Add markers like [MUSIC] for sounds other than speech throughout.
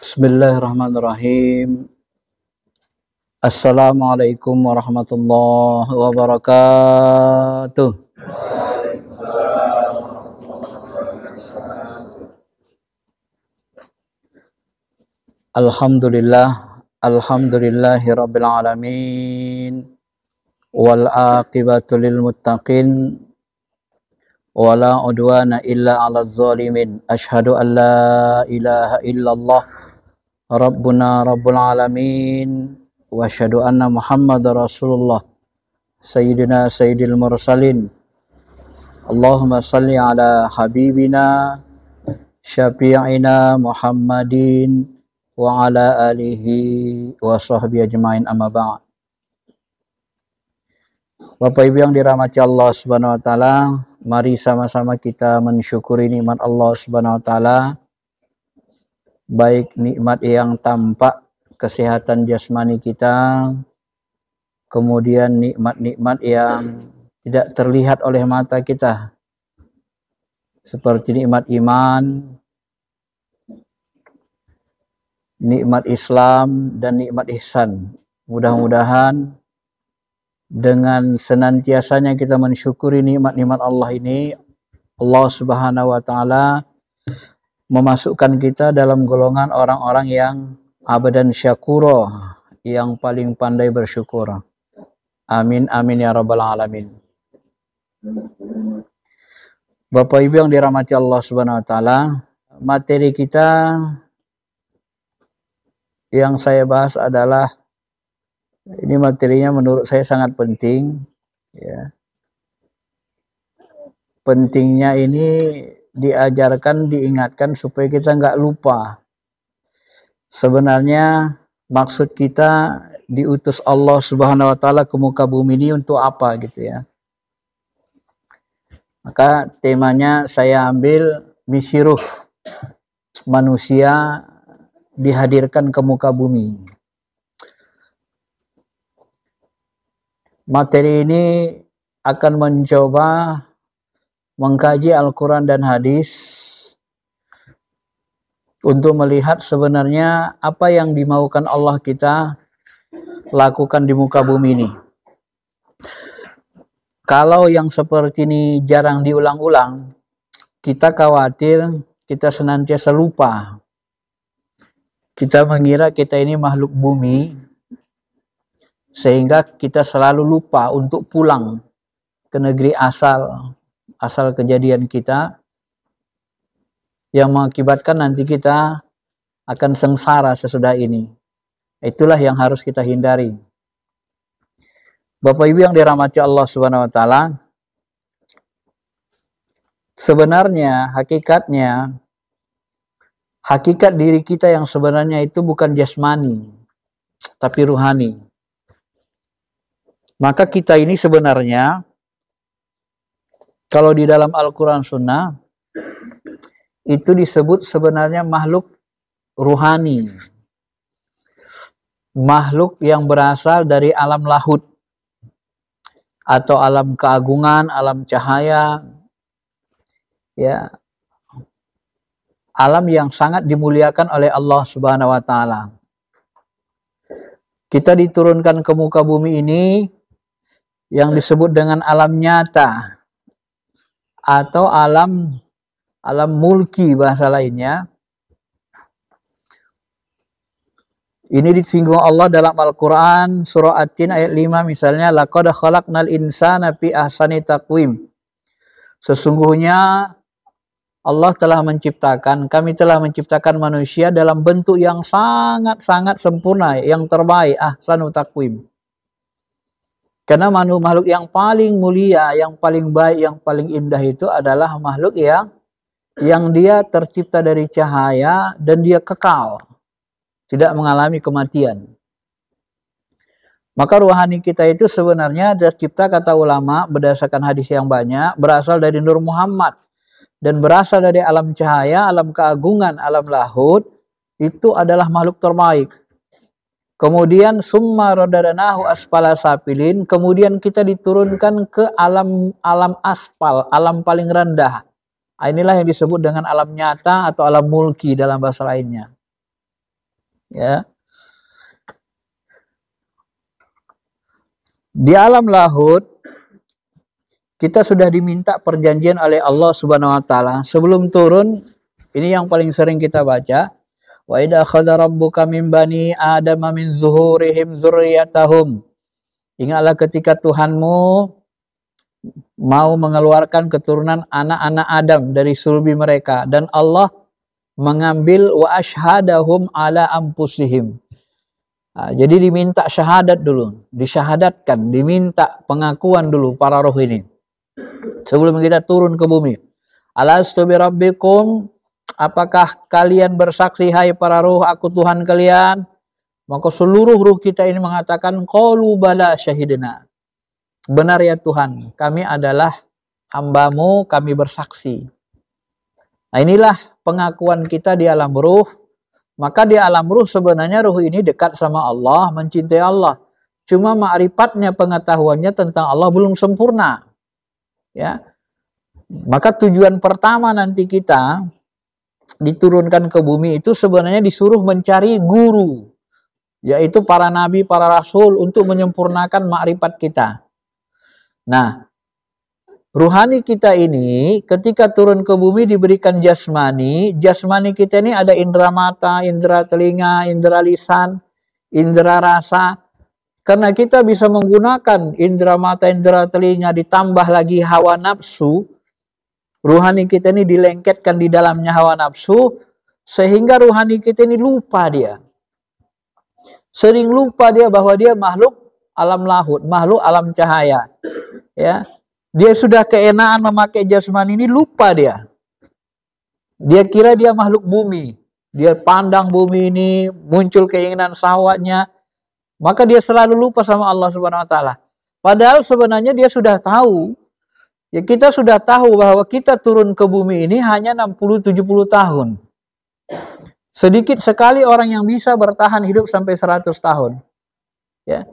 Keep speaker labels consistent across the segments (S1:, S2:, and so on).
S1: Bismillahirrahmanirrahim. Assalamualaikum warahmatullahi wabarakatuh. Alhamdulillah, alhamdulillahi rabbil alamin. Wal aqibatu lil muttaqin ولا عدوان إلا على الظالمين أشهد ربنا رب العالمين واشهد ان محمد رسول الله سيدنا سيد المرسلين اللهم صل على حبيبنا شفيعنا محمد وعلى اله وصحبه اجمعين اما بعد Bapak Ibu yang dirahmati Allah Subhanahu wa taala, mari sama-sama kita mensyukuri nikmat Allah Subhanahu wa taala baik nikmat yang tampak kesehatan jasmani kita, kemudian nikmat-nikmat yang tidak terlihat oleh mata kita, seperti nikmat iman, nikmat Islam, dan nikmat ihsan. Mudah-mudahan dengan senantiasanya kita mensyukuri nikmat-nikmat Allah ini, Allah Subhanahu wa Ta'ala memasukkan kita dalam golongan orang-orang yang abadan syakuro, yang paling pandai bersyukur. Amin, amin ya rabbal alamin. Bapak Ibu yang dirahmati Allah Subhanahu wa taala, materi kita yang saya bahas adalah ini materinya menurut saya sangat penting ya. Pentingnya ini diajarkan, diingatkan supaya kita nggak lupa. Sebenarnya maksud kita diutus Allah Subhanahu wa taala ke muka bumi ini untuk apa gitu ya. Maka temanya saya ambil misi ruh. Manusia dihadirkan ke muka bumi. Materi ini akan mencoba mengkaji Al-Quran dan hadis untuk melihat sebenarnya apa yang dimaukan Allah kita lakukan di muka bumi ini. Kalau yang seperti ini jarang diulang-ulang, kita khawatir kita senantiasa lupa. Kita mengira kita ini makhluk bumi, sehingga kita selalu lupa untuk pulang ke negeri asal, asal kejadian kita yang mengakibatkan nanti kita akan sengsara sesudah ini. Itulah yang harus kita hindari. Bapak Ibu yang dirahmati Allah Subhanahu wa taala, sebenarnya hakikatnya hakikat diri kita yang sebenarnya itu bukan jasmani, tapi ruhani. Maka kita ini sebenarnya kalau di dalam Al-Quran Sunnah, itu disebut sebenarnya makhluk ruhani. Makhluk yang berasal dari alam lahut. Atau alam keagungan, alam cahaya. Ya, alam yang sangat dimuliakan oleh Allah Subhanahu wa taala. Kita diturunkan ke muka bumi ini yang disebut dengan alam nyata atau alam alam mulki bahasa lainnya. Ini disinggung Allah dalam Al-Quran surah At-Tin ayat 5 misalnya laqad khalaqnal insana fi ahsani taqwim. Sesungguhnya Allah telah menciptakan, kami telah menciptakan manusia dalam bentuk yang sangat-sangat sempurna, yang terbaik, ahsanu taqwim. Karena makhluk yang paling mulia, yang paling baik, yang paling indah itu adalah makhluk yang yang dia tercipta dari cahaya dan dia kekal, tidak mengalami kematian. Maka ruhani kita itu sebenarnya tercipta kata ulama berdasarkan hadis yang banyak berasal dari Nur Muhammad dan berasal dari alam cahaya, alam keagungan, alam lahut itu adalah makhluk terbaik. Kemudian summa rodadanahu aspala sapilin, kemudian kita diturunkan ke alam alam aspal, alam paling rendah. Ah, inilah yang disebut dengan alam nyata atau alam mulki dalam bahasa lainnya. Ya. Di alam lahut kita sudah diminta perjanjian oleh Allah Subhanahu wa taala. Sebelum turun, ini yang paling sering kita baca, Wa idha akhadha rabbuka min bani Adama min zuhurihim zurriyatahum. Ingatlah ketika Tuhanmu mau mengeluarkan keturunan anak-anak Adam dari surbi mereka dan Allah mengambil wa ashhadahum ala ampusihim. Jadi diminta syahadat dulu, disyahadatkan, diminta pengakuan dulu para roh ini. Sebelum kita turun ke bumi. Alastu bi rabbikum Apakah kalian bersaksi, hai para ruh, aku Tuhan kalian? Maka seluruh ruh kita ini mengatakan, Qalu bala syahidina. Benar ya Tuhan, kami adalah hambamu, kami bersaksi. Nah inilah pengakuan kita di alam ruh. Maka di alam ruh sebenarnya ruh ini dekat sama Allah, mencintai Allah. Cuma ma'rifatnya, pengetahuannya tentang Allah belum sempurna. Ya, maka tujuan pertama nanti kita diturunkan ke bumi itu sebenarnya disuruh mencari guru yaitu para nabi, para rasul untuk menyempurnakan makrifat kita. Nah, ruhani kita ini ketika turun ke bumi diberikan jasmani, jasmani kita ini ada indera mata, indera telinga, indera lisan, indera rasa. Karena kita bisa menggunakan indera mata, indera telinga ditambah lagi hawa nafsu, Ruhani kita ini dilengketkan di dalamnya hawa nafsu sehingga ruhani kita ini lupa dia. Sering lupa dia bahwa dia makhluk alam lahut, makhluk alam cahaya. Ya. Dia sudah keenaan memakai jasmani ini lupa dia. Dia kira dia makhluk bumi. Dia pandang bumi ini, muncul keinginan sawatnya. Maka dia selalu lupa sama Allah Subhanahu wa taala. Padahal sebenarnya dia sudah tahu Ya kita sudah tahu bahwa kita turun ke bumi ini hanya 60-70 tahun. Sedikit sekali orang yang bisa bertahan hidup sampai 100 tahun. Ya.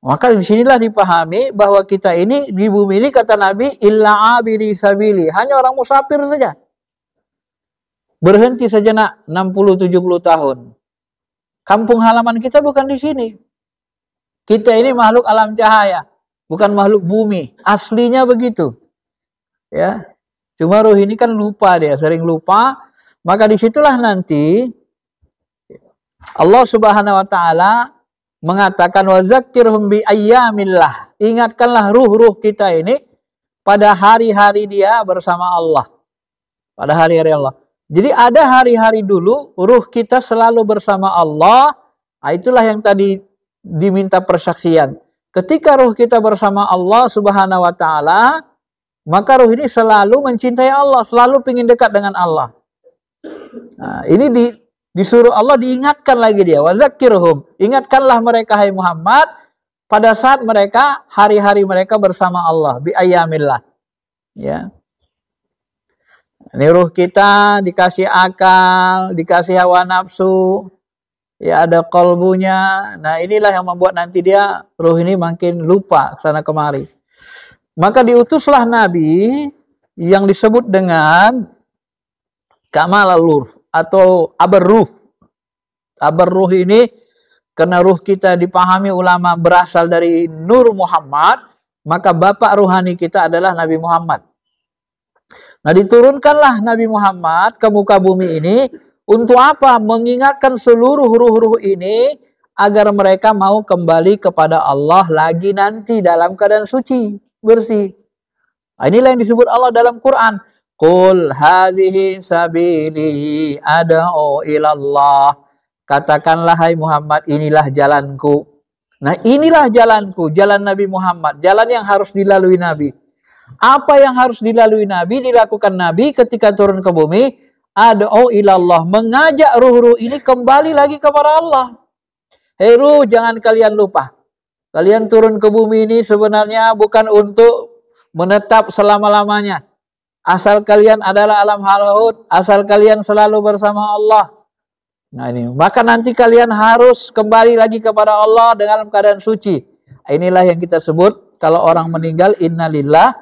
S1: Maka disinilah dipahami bahwa kita ini di bumi ini kata Nabi illa abiri sabili. Hanya orang musafir saja. Berhenti saja nak, 60-70 tahun. Kampung halaman kita bukan di sini. Kita ini makhluk alam cahaya bukan makhluk bumi. Aslinya begitu. Ya. Cuma ruh ini kan lupa dia, sering lupa. Maka disitulah nanti Allah Subhanahu wa taala mengatakan wazakirhum bi ayyamillah. Ingatkanlah ruh-ruh kita ini pada hari-hari dia bersama Allah. Pada hari-hari Allah. Jadi ada hari-hari dulu ruh kita selalu bersama Allah. Nah, itulah yang tadi diminta persaksian. Ketika ruh kita bersama Allah Subhanahu wa taala, maka ruh ini selalu mencintai Allah, selalu ingin dekat dengan Allah. Nah, ini di, disuruh Allah diingatkan lagi dia, wazakirhum. Ingatkanlah mereka hai Muhammad pada saat mereka hari-hari mereka bersama Allah bi Ya. Ini ruh kita dikasih akal, dikasih hawa nafsu, ya ada kolbunya. Nah inilah yang membuat nanti dia ruh ini makin lupa sana kemari. Maka diutuslah Nabi yang disebut dengan kamal atau Aberruf. Ruh ini karena ruh kita dipahami ulama berasal dari Nur Muhammad, maka bapak ruhani kita adalah Nabi Muhammad. Nah diturunkanlah Nabi Muhammad ke muka bumi ini untuk apa? Mengingatkan seluruh huruf-huruf ini agar mereka mau kembali kepada Allah lagi nanti dalam keadaan suci, bersih. Nah, inilah yang disebut Allah dalam Quran. Qul hadhihi sabili ad'u ilallah. Katakanlah hai Muhammad, inilah jalanku. Nah, inilah jalanku, jalan Nabi Muhammad, jalan yang harus dilalui Nabi. Apa yang harus dilalui Nabi, dilakukan Nabi ketika turun ke bumi, Ad'u ilallah. Mengajak ruh-ruh ini kembali lagi kepada Allah. Hei ruh, jangan kalian lupa. Kalian turun ke bumi ini sebenarnya bukan untuk menetap selama-lamanya. Asal kalian adalah alam halahud. Asal kalian selalu bersama Allah. Nah ini, maka nanti kalian harus kembali lagi kepada Allah dengan keadaan suci. Inilah yang kita sebut kalau orang meninggal innalillah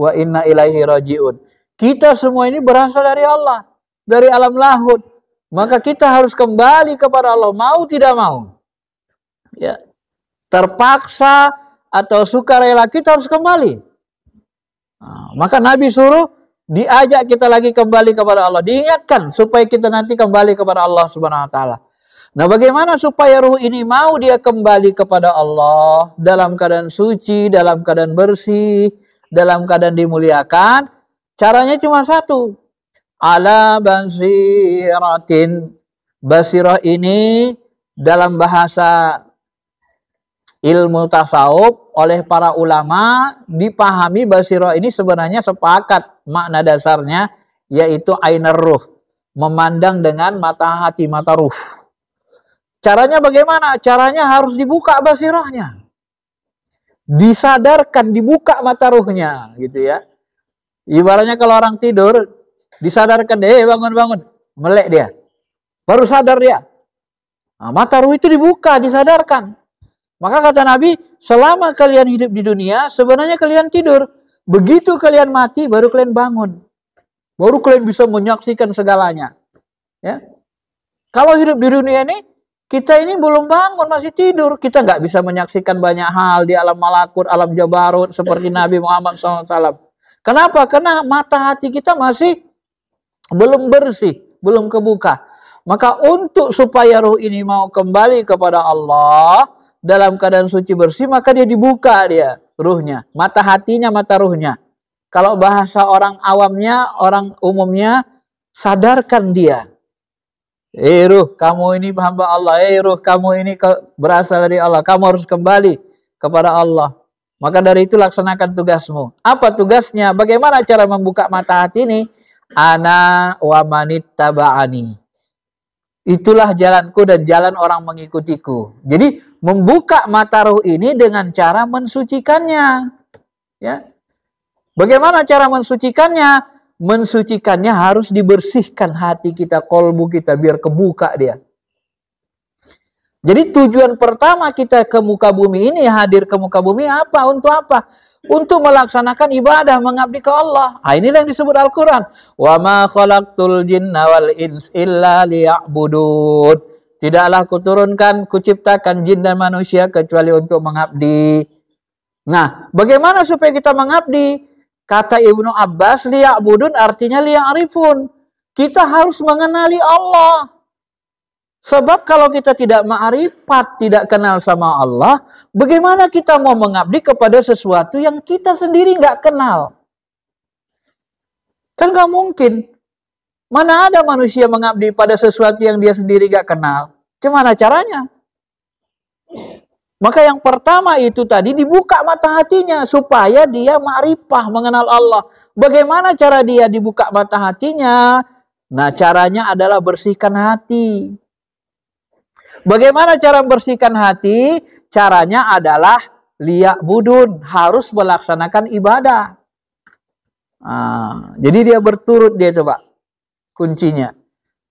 S1: wa inna ilaihi rajiun. Kita semua ini berasal dari Allah, dari alam lahut. Maka kita harus kembali kepada Allah mau tidak mau. Ya. Terpaksa atau sukarela kita harus kembali. Nah, maka Nabi suruh diajak kita lagi kembali kepada Allah, diingatkan supaya kita nanti kembali kepada Allah Subhanahu wa taala. Nah, bagaimana supaya ruh ini mau dia kembali kepada Allah dalam keadaan suci, dalam keadaan bersih, dalam keadaan dimuliakan? Caranya cuma satu. Ala basiratin. Basirah ini dalam bahasa ilmu tasawuf oleh para ulama dipahami basirah ini sebenarnya sepakat makna dasarnya yaitu ainar ruh memandang dengan mata hati mata ruh caranya bagaimana caranya harus dibuka basirahnya disadarkan dibuka mata ruhnya gitu ya Ibaratnya kalau orang tidur, disadarkan, deh bangun-bangun, melek dia. Baru sadar dia. Nah, mata ruh itu dibuka, disadarkan. Maka kata Nabi, selama kalian hidup di dunia, sebenarnya kalian tidur. Begitu kalian mati, baru kalian bangun. Baru kalian bisa menyaksikan segalanya. Ya. Kalau hidup di dunia ini, kita ini belum bangun, masih tidur. Kita nggak bisa menyaksikan banyak hal di alam malakut, alam jabarut, seperti Nabi Muhammad SAW. Kenapa? Karena mata hati kita masih belum bersih, belum kebuka. Maka untuk supaya ruh ini mau kembali kepada Allah dalam keadaan suci bersih, maka dia dibuka dia ruhnya, mata hatinya, mata ruhnya. Kalau bahasa orang awamnya, orang umumnya, sadarkan dia. Eh ruh, kamu ini hamba Allah. Eh ruh, kamu ini berasal dari Allah. Kamu harus kembali kepada Allah. Maka dari itu laksanakan tugasmu. Apa tugasnya? Bagaimana cara membuka mata hati ini? Ana wa manita taba'ani. Itulah jalanku dan jalan orang mengikutiku. Jadi membuka mata ruh ini dengan cara mensucikannya. Ya. Bagaimana cara mensucikannya? Mensucikannya harus dibersihkan hati kita, kolbu kita biar kebuka dia. Jadi tujuan pertama kita ke muka bumi ini, hadir ke muka bumi apa? Untuk apa? Untuk melaksanakan ibadah, mengabdi ke Allah. Nah, inilah yang disebut Al-Quran. khalaqtul خَلَقْتُ wal ins illa لِيَعْبُدُونَ Tidaklah kuturunkan, kuciptakan jin dan manusia kecuali untuk mengabdi. Nah, bagaimana supaya kita mengabdi? Kata Ibnu Abbas, liya'budun artinya liya'rifun. Kita harus mengenali Allah. Sebab kalau kita tidak ma'rifat, tidak kenal sama Allah, bagaimana kita mau mengabdi kepada sesuatu yang kita sendiri nggak kenal? Kan nggak mungkin. Mana ada manusia mengabdi pada sesuatu yang dia sendiri nggak kenal? Gimana caranya? Maka yang pertama itu tadi dibuka mata hatinya supaya dia ma'rifah mengenal Allah. Bagaimana cara dia dibuka mata hatinya? Nah caranya adalah bersihkan hati. Bagaimana cara membersihkan hati? Caranya adalah liak budun, harus melaksanakan ibadah. Nah, jadi dia berturut dia coba kuncinya.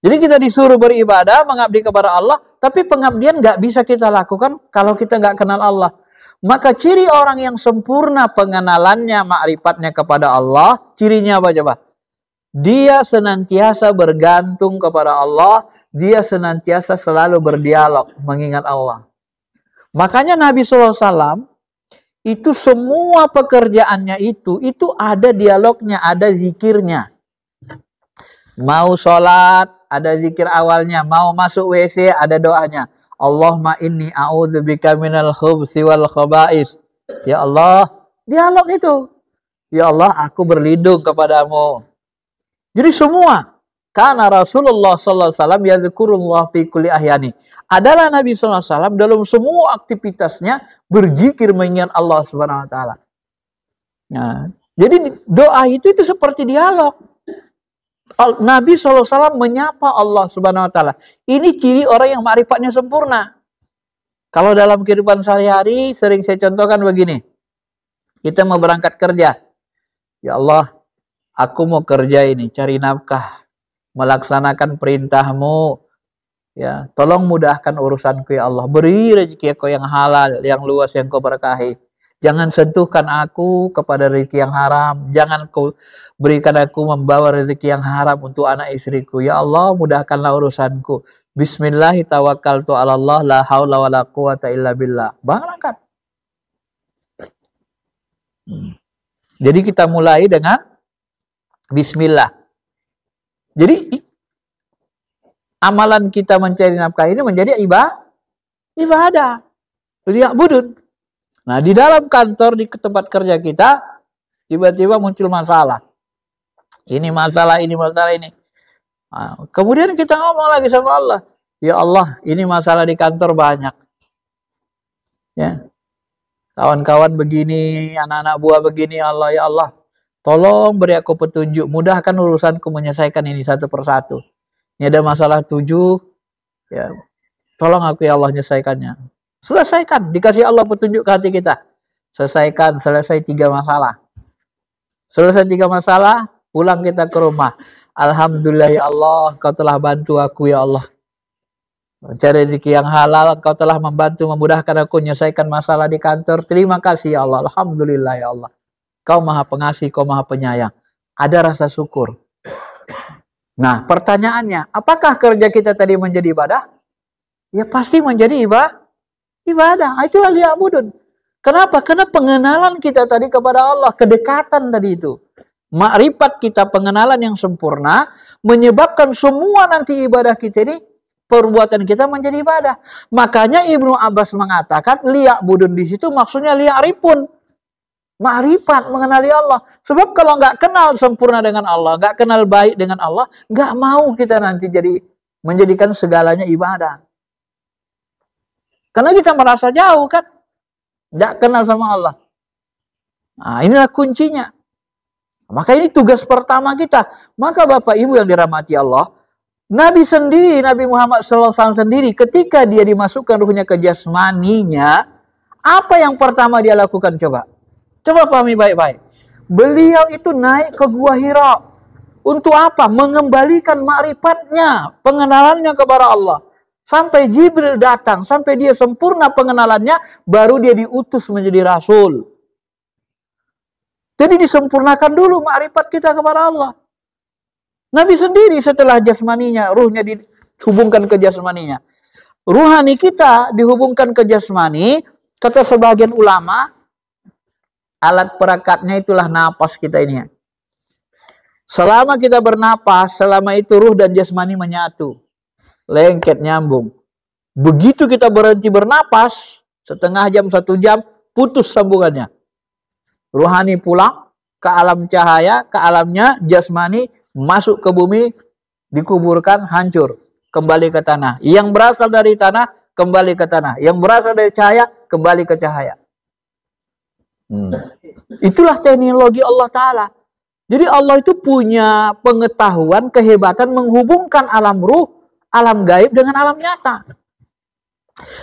S1: Jadi kita disuruh beribadah, mengabdi kepada Allah, tapi pengabdian gak bisa kita lakukan kalau kita gak kenal Allah. Maka ciri orang yang sempurna pengenalannya, makrifatnya kepada Allah, cirinya apa coba? Dia senantiasa bergantung kepada Allah, dia senantiasa selalu berdialog mengingat Allah. Makanya Nabi SAW itu semua pekerjaannya itu, itu ada dialognya, ada zikirnya. Mau sholat, ada zikir awalnya. Mau masuk WC, ada doanya. Allah Allahumma inni a'udzubika minal khubsi wal khubais. Ya Allah, dialog itu. Ya Allah, aku berlindung kepadamu. Jadi semua karena Rasulullah sallallahu alaihi wasallam yazkurullah fi kulli ahyani. Adalah Nabi sallallahu alaihi wasallam dalam semua aktivitasnya berzikir mengingat Allah Subhanahu wa taala. Nah, jadi doa itu itu seperti dialog. Nabi sallallahu alaihi wasallam menyapa Allah Subhanahu wa taala. Ini ciri orang yang makrifatnya sempurna. Kalau dalam kehidupan sehari-hari sering saya contohkan begini. Kita mau berangkat kerja. Ya Allah, aku mau kerja ini, cari nafkah melaksanakan perintahmu ya tolong mudahkan urusanku ya Allah beri rezeki aku yang halal yang luas yang kau berkahi jangan sentuhkan aku kepada rezeki yang haram jangan kau berikan aku membawa rezeki yang haram untuk anak istriku ya Allah mudahkanlah urusanku Bismillah tawakkaltu Allah hmm. jadi kita mulai dengan Bismillah jadi amalan kita mencari nafkah ini menjadi ibadah. Ibadah. Lihat budun. Nah, di dalam kantor di tempat kerja kita tiba-tiba muncul masalah. Ini masalah, ini masalah ini. Nah, kemudian kita ngomong lagi sama Allah. Ya Allah, ini masalah di kantor banyak. Ya. Kawan-kawan begini, anak-anak buah begini, Allah ya Allah. Tolong beri aku petunjuk, mudahkan urusanku menyelesaikan ini satu persatu. Ini ada masalah tujuh, ya tolong aku ya Allah menyelesaikannya. Selesaikan, dikasih Allah petunjuk ke hati kita. Selesaikan, selesai tiga masalah. Selesai tiga masalah, pulang kita ke rumah. Alhamdulillah ya Allah, kau telah bantu aku ya Allah. Cari rezeki yang halal, kau telah membantu memudahkan aku menyelesaikan masalah di kantor. Terima kasih ya Allah. Alhamdulillah ya Allah. Kau maha pengasih, kau maha penyayang. Ada rasa syukur. Nah, pertanyaannya, apakah kerja kita tadi menjadi ibadah? Ya pasti menjadi ibadah. Ibadah, itulah liya'budun. Kenapa? Karena pengenalan kita tadi kepada Allah, kedekatan tadi itu. Makrifat kita pengenalan yang sempurna menyebabkan semua nanti ibadah kita ini perbuatan kita menjadi ibadah. Makanya Ibnu Abbas mengatakan liak budun di situ maksudnya liak ripun. Ma'rifat mengenali Allah. Sebab kalau nggak kenal sempurna dengan Allah, nggak kenal baik dengan Allah, nggak mau kita nanti jadi menjadikan segalanya ibadah. Karena kita merasa jauh kan, nggak kenal sama Allah. Nah, inilah kuncinya. Maka ini tugas pertama kita. Maka Bapak Ibu yang dirahmati Allah, Nabi sendiri, Nabi Muhammad SAW sendiri, ketika dia dimasukkan ruhnya ke jasmaninya, apa yang pertama dia lakukan coba? Coba pahami baik-baik. Beliau itu naik ke Gua Hira. Untuk apa? Mengembalikan makrifatnya, pengenalannya kepada Allah. Sampai Jibril datang, sampai dia sempurna pengenalannya, baru dia diutus menjadi rasul. Jadi disempurnakan dulu makrifat kita kepada Allah. Nabi sendiri setelah jasmaninya, ruhnya dihubungkan ke jasmaninya. Ruhani kita dihubungkan ke jasmani, kata sebagian ulama, alat perakatnya itulah napas kita ini. Ya. Selama kita bernapas, selama itu ruh dan jasmani menyatu. Lengket nyambung. Begitu kita berhenti bernapas, setengah jam, satu jam, putus sambungannya. Ruhani pulang ke alam cahaya, ke alamnya jasmani, masuk ke bumi, dikuburkan, hancur. Kembali ke tanah. Yang berasal dari tanah, kembali ke tanah. Yang berasal dari cahaya, kembali ke cahaya. Hmm. Itulah teknologi Allah Ta'ala. Jadi Allah itu punya pengetahuan, kehebatan menghubungkan alam ruh, alam gaib dengan alam nyata.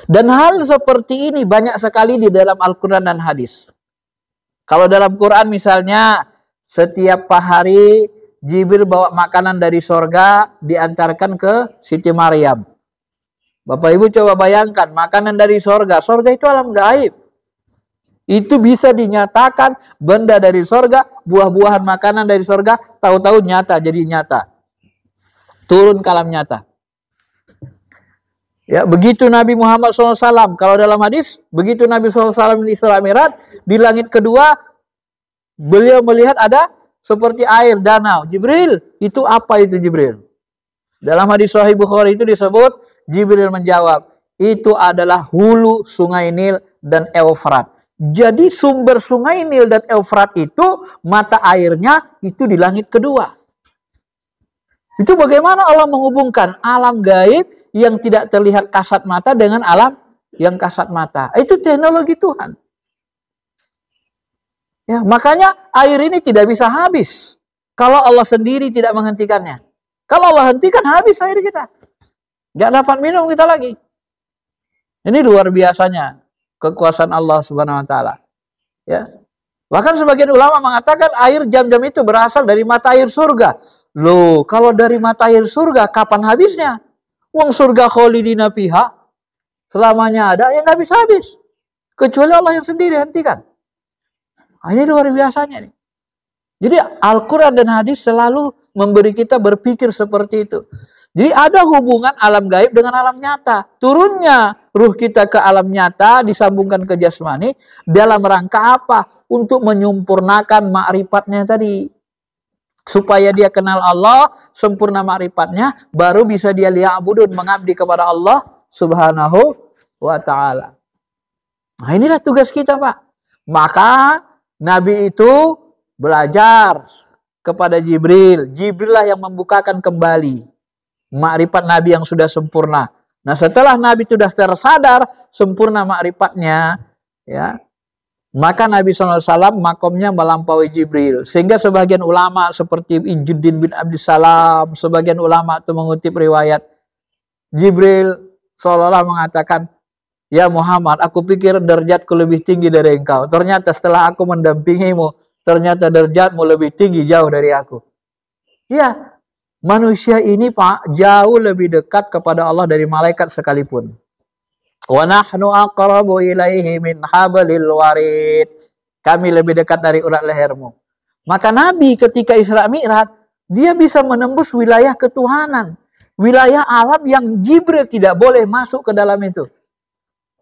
S1: Dan hal seperti ini banyak sekali di dalam Al-Quran dan hadis. Kalau dalam Quran misalnya setiap hari Jibril bawa makanan dari sorga diantarkan ke Siti Maryam. Bapak Ibu coba bayangkan makanan dari sorga. Sorga itu alam gaib. Itu bisa dinyatakan benda dari sorga, buah-buahan makanan dari sorga, tahu-tahu nyata, jadi nyata. Turun kalam nyata. Ya, begitu Nabi Muhammad SAW, kalau dalam hadis, begitu Nabi SAW di Isra Mirat, di langit kedua, beliau melihat ada seperti air, danau. Jibril, itu apa itu Jibril? Dalam hadis Sahih Bukhari itu disebut, Jibril menjawab, itu adalah hulu sungai Nil dan Eufrat. Jadi sumber sungai Nil dan Eufrat itu mata airnya itu di langit kedua. Itu bagaimana Allah menghubungkan alam gaib yang tidak terlihat kasat mata dengan alam yang kasat mata. Itu teknologi Tuhan. Ya, makanya air ini tidak bisa habis kalau Allah sendiri tidak menghentikannya. Kalau Allah hentikan habis air kita. Gak dapat minum kita lagi. Ini luar biasanya kekuasaan Allah Subhanahu wa taala. Ya. Bahkan sebagian ulama mengatakan air jam-jam itu berasal dari mata air surga. Loh, kalau dari mata air surga kapan habisnya? Uang surga kholidina pihak selamanya ada yang nggak bisa habis. Kecuali Allah yang sendiri hentikan. Nah, ini luar biasanya nih. Jadi Al-Quran dan hadis selalu memberi kita berpikir seperti itu. Jadi ada hubungan alam gaib dengan alam nyata. Turunnya ruh kita ke alam nyata disambungkan ke jasmani dalam rangka apa? Untuk menyempurnakan makrifatnya tadi. Supaya dia kenal Allah, sempurna makrifatnya, baru bisa dia lihat abudun mengabdi kepada Allah subhanahu wa ta'ala. Nah inilah tugas kita Pak. Maka Nabi itu belajar kepada Jibril. Jibril lah yang membukakan kembali Makrifat Nabi yang sudah sempurna. Nah setelah Nabi sudah tersadar sempurna makrifatnya, ya maka Nabi SAW makomnya melampaui Jibril. Sehingga sebagian ulama seperti Ijuddin bin Abdissalam, sebagian ulama itu mengutip riwayat Jibril seolah-olah mengatakan, Ya Muhammad, aku pikir derajatku lebih tinggi dari engkau. Ternyata setelah aku mendampingimu, ternyata derajatmu lebih tinggi jauh dari aku. Ya, Manusia ini Pak jauh lebih dekat kepada Allah dari malaikat sekalipun. Wa nahnu aqrabu ilaihi min hablil warid. Kami lebih dekat dari urat lehermu. Maka Nabi ketika Isra Mi'raj dia bisa menembus wilayah ketuhanan, wilayah alam yang Jibril tidak boleh masuk ke dalam itu.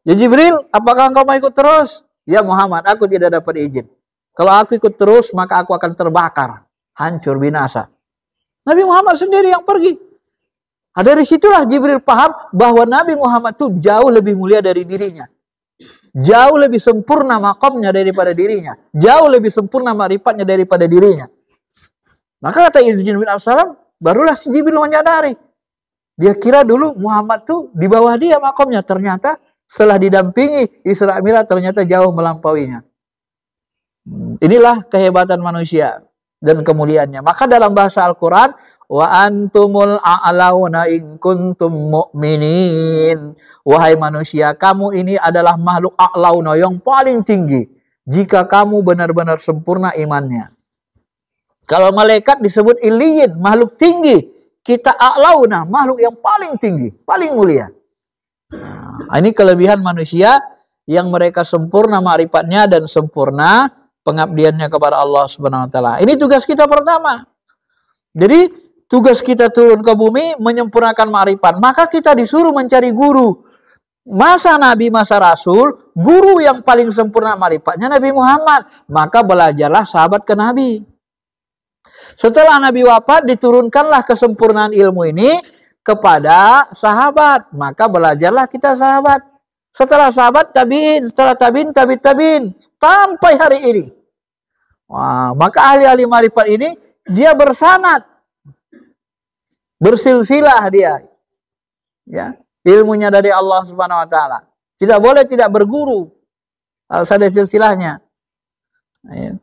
S1: Ya Jibril, apakah engkau mau ikut terus? Ya Muhammad, aku tidak dapat izin. Kalau aku ikut terus, maka aku akan terbakar, hancur binasa. Nabi Muhammad sendiri yang pergi. Nah, dari situlah Jibril paham bahwa Nabi Muhammad itu jauh lebih mulia dari dirinya. Jauh lebih sempurna makomnya daripada dirinya. Jauh lebih sempurna maripatnya daripada dirinya. Maka kata Ibnu bin salam barulah si Jibril menyadari. Dia kira dulu Muhammad tuh di bawah dia makomnya. Ternyata setelah didampingi Isra Miraj ternyata jauh melampauinya. Inilah kehebatan manusia dan kemuliaannya. Maka dalam bahasa Al-Quran, wa antumul a'launa in kuntum mu'minin. Wahai manusia, kamu ini adalah makhluk a'launa yang paling tinggi jika kamu benar-benar sempurna imannya. Kalau malaikat disebut iliyin, makhluk tinggi. Kita a'launa, makhluk yang paling tinggi, paling mulia. Nah, ini kelebihan manusia yang mereka sempurna ma'rifatnya dan sempurna pengabdiannya kepada Allah Subhanahu wa taala. Ini tugas kita pertama. Jadi tugas kita turun ke bumi menyempurnakan marifat. Maka kita disuruh mencari guru. Masa Nabi, masa Rasul, guru yang paling sempurna marifatnya Nabi Muhammad. Maka belajarlah sahabat ke Nabi. Setelah Nabi wafat, diturunkanlah kesempurnaan ilmu ini kepada sahabat. Maka belajarlah kita sahabat. Setelah sahabat, tabiin. Setelah tabiin, tabi tabiin. Sampai hari ini. Wah, maka ahli-ahli marifat ini dia bersanat, bersilsilah dia. Ya, ilmunya dari Allah Subhanahu Wa Taala. Tidak boleh tidak berguru harus ada silsilahnya. Ya.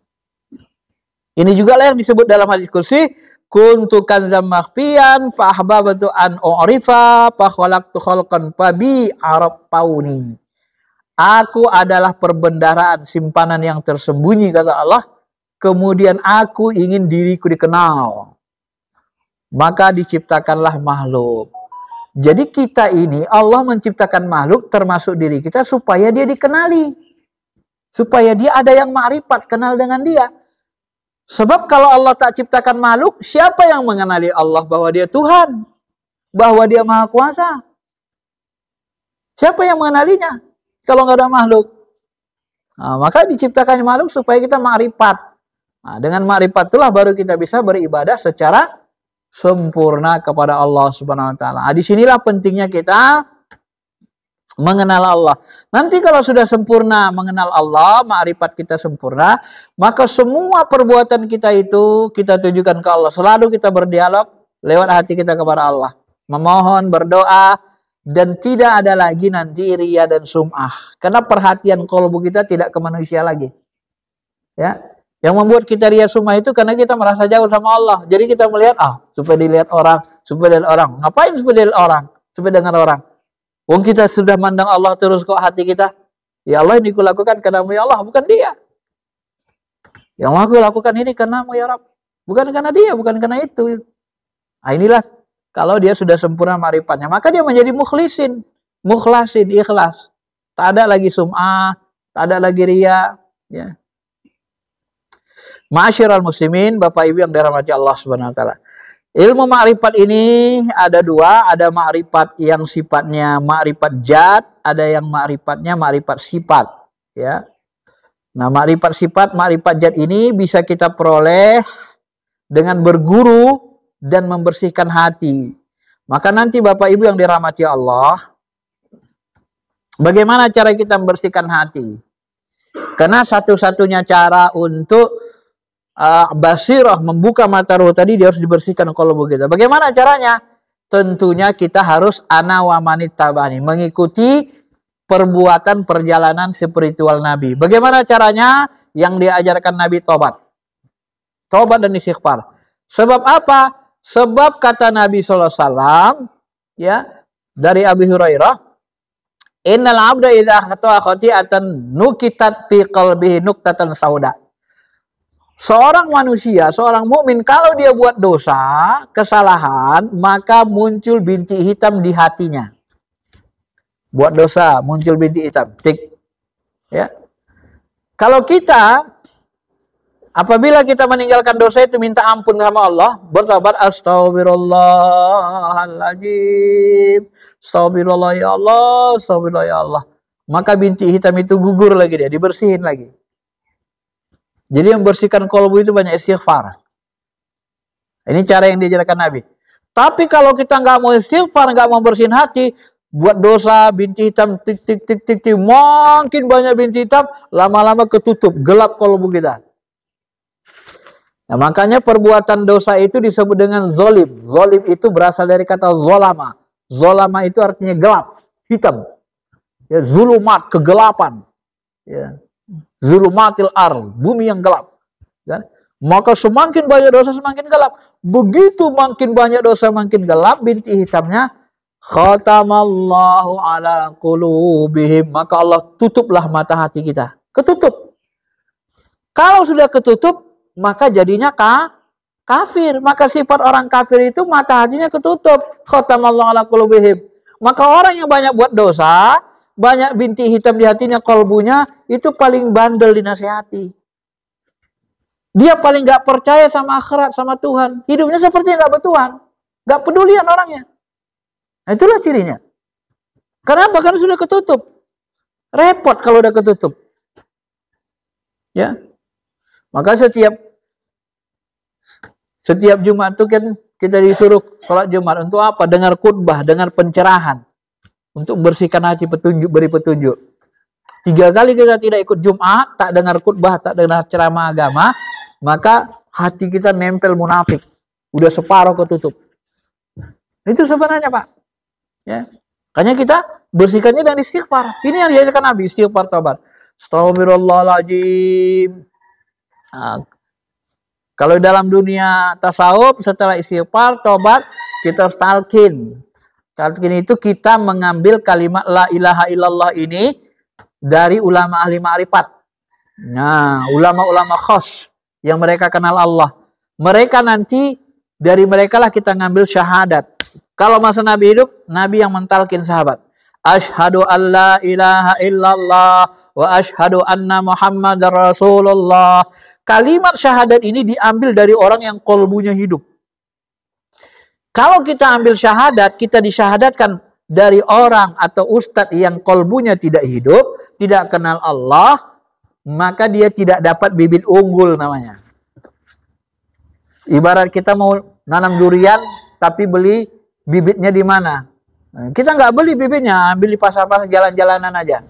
S1: Ini juga lah yang disebut dalam hadis kursi. Kuntu kanzam makhfiyan fa'ahbabatu an u'rifa fa'khalaqtu khalqan fabi arab pauni. Aku adalah perbendaraan simpanan yang tersembunyi kata Allah Kemudian aku ingin diriku dikenal. Maka diciptakanlah makhluk. Jadi kita ini Allah menciptakan makhluk termasuk diri kita supaya dia dikenali. Supaya dia ada yang makrifat, kenal dengan dia. Sebab kalau Allah tak ciptakan makhluk, siapa yang mengenali Allah bahwa dia Tuhan? Bahwa dia Maha Kuasa? Siapa yang mengenalinya? Kalau nggak ada makhluk. Nah, maka diciptakan makhluk supaya kita makrifat. Nah, dengan makrifat itulah baru kita bisa beribadah secara sempurna kepada Allah Subhanahu wa taala. Nah, sinilah pentingnya kita mengenal Allah. Nanti kalau sudah sempurna mengenal Allah, makrifat kita sempurna, maka semua perbuatan kita itu kita tunjukkan ke Allah. Selalu kita berdialog lewat hati kita kepada Allah. Memohon, berdoa, dan tidak ada lagi nanti ria dan sum'ah. Karena perhatian kalbu kita tidak ke manusia lagi. Ya, yang membuat kita ria semua itu karena kita merasa jauh sama Allah. Jadi kita melihat, ah, supaya dilihat orang, supaya dilihat orang. Ngapain supaya dilihat orang? Supaya dengar orang. Wong kita sudah mandang Allah terus kok hati kita. Ya Allah ini kulakukan mu ya Allah, bukan dia. Yang aku lakukan ini mu ya Rabb. Bukan karena dia, bukan karena itu. Nah inilah kalau dia sudah sempurna marifatnya, maka dia menjadi mukhlisin, mukhlasin, ikhlas. Tak ada lagi sum'ah, tak ada lagi ria, ya. Masyiral muslimin, Bapak Ibu yang dirahmati Allah Subhanahu wa taala. Ilmu ma'rifat ini ada dua, ada ma'rifat yang sifatnya ma'rifat jad, ada yang ma'rifatnya ma'rifat sifat, ya. Nah, ma'rifat sifat, ma'rifat jad ini bisa kita peroleh dengan berguru dan membersihkan hati. Maka nanti Bapak Ibu yang dirahmati Allah, bagaimana cara kita membersihkan hati? Karena satu-satunya cara untuk uh, basirah membuka mata roh tadi dia harus dibersihkan kalau begitu. Bagaimana caranya? Tentunya kita harus anawamanit tabani mengikuti perbuatan perjalanan spiritual Nabi. Bagaimana caranya? Yang diajarkan Nabi tobat. Tobat dan istighfar. Sebab apa? Sebab kata Nabi sallallahu alaihi wasallam ya dari Abi Hurairah Innal abda idha khatwa khati'atan nukitat fi qalbihi nuktatan sauda Seorang manusia, seorang mukmin kalau dia buat dosa, kesalahan, maka muncul binti hitam di hatinya. Buat dosa, muncul binti hitam. Tik. Ya. Kalau kita apabila kita meninggalkan dosa itu minta ampun sama Allah, bertobat astagfirullahalazim. Astagfirullah ya Allah, astagfirullah ya Allah. Maka binti hitam itu gugur lagi dia, dibersihin lagi. Jadi yang bersihkan kolbu itu banyak istighfar. Ini cara yang diajarkan Nabi. Tapi kalau kita nggak mau istighfar, nggak mau bersihin hati, buat dosa, binti hitam, tik, tik, tik, tik, tik, mungkin banyak binti hitam, lama-lama ketutup, gelap kolbu kita. Nah, makanya perbuatan dosa itu disebut dengan zolim. Zolim itu berasal dari kata zolama. Zolama itu artinya gelap, hitam. Ya, zulumat, kegelapan. Ya zulumatil arl, bumi yang gelap. Ya. Maka semakin banyak dosa semakin gelap. Begitu makin banyak dosa makin gelap binti hitamnya khatamallahu ala qulubihim maka Allah tutuplah mata hati kita. Ketutup. Kalau sudah ketutup maka jadinya ka kafir. Maka sifat orang kafir itu mata hatinya ketutup. Khatamallahu ala qulubihim. Maka orang yang banyak buat dosa, banyak binti hitam di hatinya, kolbunya, itu paling bandel dinasehati. Dia paling gak percaya sama akhirat, sama Tuhan. Hidupnya seperti gak bertuhan. Gak pedulian orangnya. Nah, itulah cirinya. Kenapa? Karena sudah ketutup. Repot kalau udah ketutup. Ya. Maka setiap setiap Jumat itu kan kita disuruh sholat Jumat untuk apa? Dengar khutbah, dengar pencerahan untuk bersihkan hati petunjuk beri petunjuk. Tiga kali kita tidak ikut Jumat, tak dengar khutbah, tak dengar ceramah agama, maka hati kita nempel munafik. Udah separuh ketutup. Itu sebenarnya, Pak. Ya. makanya kita bersihkannya dengan istighfar. Ini yang diajarkan Nabi, istighfar tobat. Astagfirullahaladzim. Nah, kalau dalam dunia tasawuf setelah istighfar, tobat, kita stalkin. Karena itu kita mengambil kalimat la ilaha illallah ini dari ulama ahli ma'rifat. Nah, ulama-ulama khos yang mereka kenal Allah. Mereka nanti dari mereka lah kita ngambil syahadat. Kalau masa Nabi hidup, Nabi yang mentalkin sahabat. Ashadu an la ilaha illallah wa ashadu anna Muhammad Rasulullah. Kalimat syahadat ini diambil dari orang yang kolbunya hidup. Kalau kita ambil syahadat, kita disyahadatkan dari orang atau ustadz yang kolbunya tidak hidup, tidak kenal Allah, maka dia tidak dapat bibit unggul namanya. Ibarat kita mau nanam durian, tapi beli bibitnya di mana? Kita nggak beli bibitnya, ambil di pasar-pasar jalan-jalanan aja.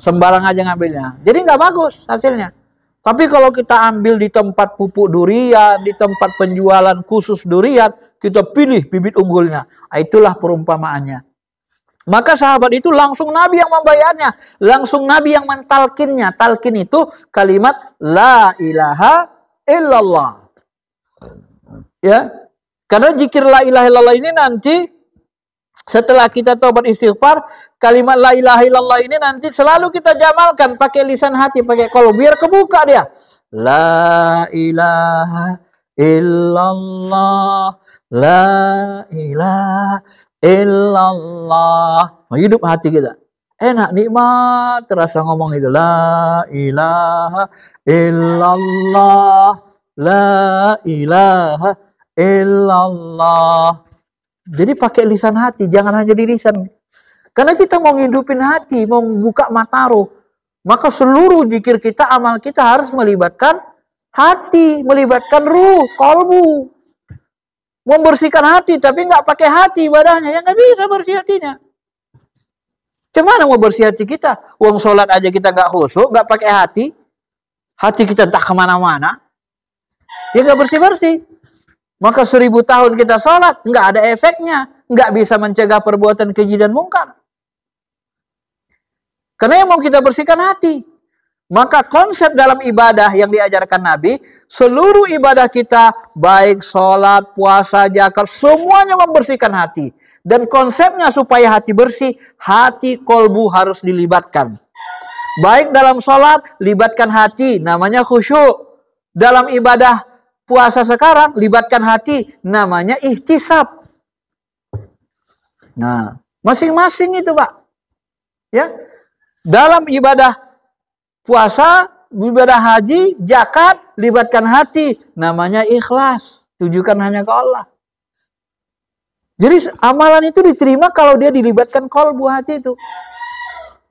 S1: Sembarang aja ngambilnya. Jadi nggak bagus hasilnya. Tapi kalau kita ambil di tempat pupuk durian, di tempat penjualan khusus durian, kita pilih bibit unggulnya. Ah, itulah perumpamaannya. Maka sahabat itu langsung Nabi yang membayarnya. Langsung Nabi yang mentalkinnya. Talkin itu kalimat La ilaha illallah. Ya, karena jikir la ilaha illallah ini nanti setelah kita tobat istighfar, kalimat la ilaha illallah ini nanti selalu kita jamalkan pakai lisan hati, pakai kolom biar kebuka dia. La ilaha illallah La ilaha illallah. Oh, hidup hati kita. Enak, nikmat. Terasa ngomong itu. La ilaha illallah. La ilaha illallah. Jadi pakai lisan hati, jangan hanya di lisan. Karena kita mau ngidupin hati, mau buka mata roh. Maka seluruh zikir kita, amal kita harus melibatkan hati, melibatkan ruh, kolbu membersihkan hati tapi nggak pakai hati ibadahnya ya nggak bisa bersih hatinya Cuman mau bersih hati kita uang sholat aja kita nggak khusyuk nggak pakai hati hati kita entah kemana-mana ya nggak bersih bersih maka seribu tahun kita sholat nggak ada efeknya nggak bisa mencegah perbuatan keji dan mungkar karena yang mau kita bersihkan hati maka konsep dalam ibadah yang diajarkan Nabi, seluruh ibadah kita, baik sholat, puasa, zakat, semuanya membersihkan hati. Dan konsepnya supaya hati bersih, hati kolbu harus dilibatkan. Baik dalam sholat, libatkan hati, namanya khusyuk. Dalam ibadah puasa sekarang, libatkan hati, namanya ihtisab. Nah, masing-masing itu Pak. Ya, dalam ibadah puasa, ibadah haji, jakat, libatkan hati. Namanya ikhlas. Tujukan hanya ke Allah. Jadi amalan itu diterima kalau dia dilibatkan kolbu hati itu.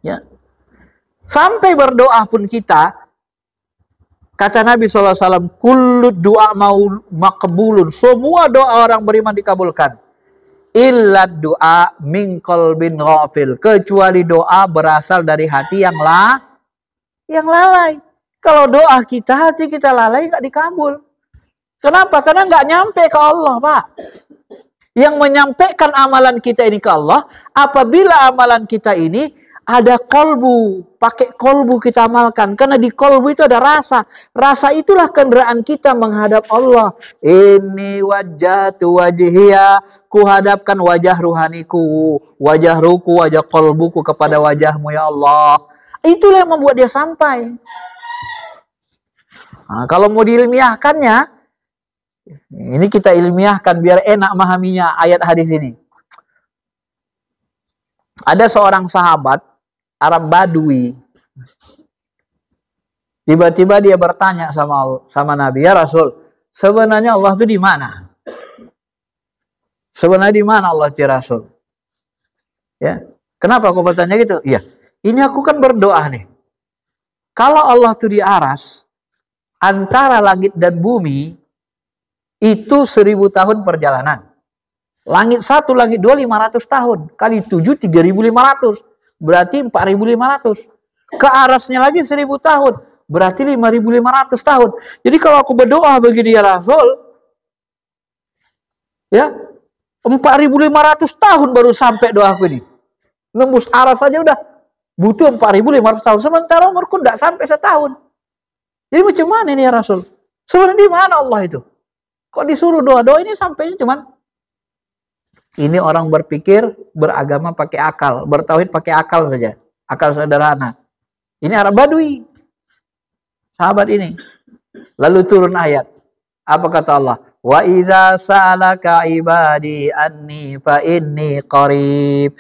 S1: Ya. Sampai berdoa pun kita, kata Nabi SAW, kulut doa mau makbulun. Semua doa orang beriman dikabulkan. Illa doa mingkol bin rofil. Kecuali doa berasal dari hati yang lah yang lalai. Kalau doa kita, hati kita lalai, nggak dikabul. Kenapa? Karena nggak nyampe ke Allah, Pak. Yang menyampaikan amalan kita ini ke Allah, apabila amalan kita ini ada kolbu, pakai kolbu kita amalkan. Karena di kolbu itu ada rasa. Rasa itulah kendaraan kita menghadap Allah. Ini wajah tu wajihia, kuhadapkan wajah ruhaniku, wajah ruku, wajah kolbuku kepada wajahmu ya Allah. Itulah yang membuat dia sampai. Nah, kalau mau diilmiahkannya, ini kita ilmiahkan biar enak memahaminya ayat hadis ini. Ada seorang sahabat Arab Badui. Tiba-tiba dia bertanya sama sama Nabi, "Ya Rasul, sebenarnya Allah itu di mana?" Sebenarnya di mana Allah itu ya Rasul? Ya. Kenapa kau bertanya gitu? Iya, ini aku kan berdoa nih. Kalau Allah tuh di aras, antara langit dan bumi, itu seribu tahun perjalanan. Langit satu, langit dua, lima ratus tahun. Kali tujuh, tiga ribu lima ratus. Berarti empat ribu lima ratus. Ke arasnya lagi seribu tahun. Berarti lima ribu lima ratus tahun. Jadi kalau aku berdoa bagi dia ya Rasul, ya, empat ribu lima ratus tahun baru sampai doaku ini. Nembus aras saja udah butuh 4.500 tahun sementara umurku tidak sampai setahun jadi macam mana ini ya Rasul sebenarnya di mana Allah itu kok disuruh doa-doa ini sampainya cuman ini orang berpikir beragama pakai akal bertauhid pakai akal saja akal sederhana ini Arab Badui sahabat ini lalu turun ayat apa kata Allah wa iza salaka ibadi anni fa inni qarib